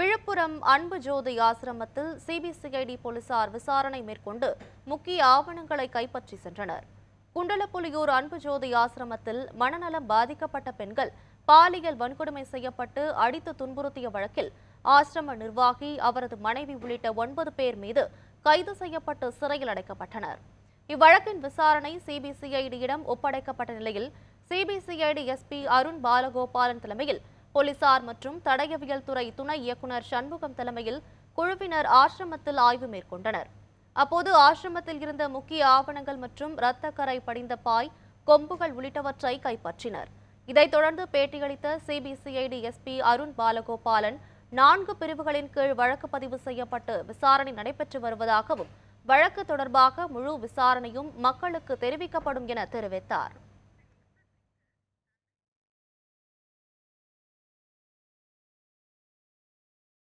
விழுப்புரம் அன்பு ஜோதி ஆசிரமத்தில் சிபிசிஐடி போலீசார் விசாரணை மேற்கொண்டு முக்கிய ஆவணங்களை கைப்பற்றி சென்றனர் குண்டலப்புலியூர் அன்பு ஜோதி ஆசிரமத்தில் மனநலம் பாதிக்கப்பட்ட பெண்கள் பாலியல் வன்கொடுமை செய்யப்பட்டு அடித்து துன்புறுத்திய வழக்கில் ஆசிரம நிர்வாகி அவரது மனைவி உள்ளிட்ட ஒன்பது பேர் மீது கைது செய்யப்பட்டு சிறையில் அடைக்கப்பட்டனர் இவ்வழக்கின் விசாரணை சிபிசிஐடியிடம் ஒப்படைக்கப்பட்ட நிலையில் சிபிசிஐடி எஸ்பி அருண் பாலகோபாலன் தலைமையில் போலீசார் மற்றும் தடயவியல் துறை துணை இயக்குநர் சண்முகம் தலைமையில் குழுவினர் ஆசிரமத்தில் ஆய்வு மேற்கொண்டனர் அப்போது ஆசிரமத்தில் இருந்த முக்கிய ஆவணங்கள் மற்றும் இரத்தக்கரை படிந்த பாய் கொம்புகள் உள்ளிட்டவற்றை கைப்பற்றினர் இதைத் தொடர்ந்து பேட்டியளித்த சிபிசிஐடி எஸ்பி அருண் பாலகோபாலன் நான்கு பிரிவுகளின் கீழ் வழக்கு பதிவு செய்யப்பட்டு விசாரணை நடைபெற்று வருவதாகவும் வழக்கு தொடர்பாக முழு விசாரணையும் மக்களுக்கு தெரிவிக்கப்படும் என தெரிவித்தார்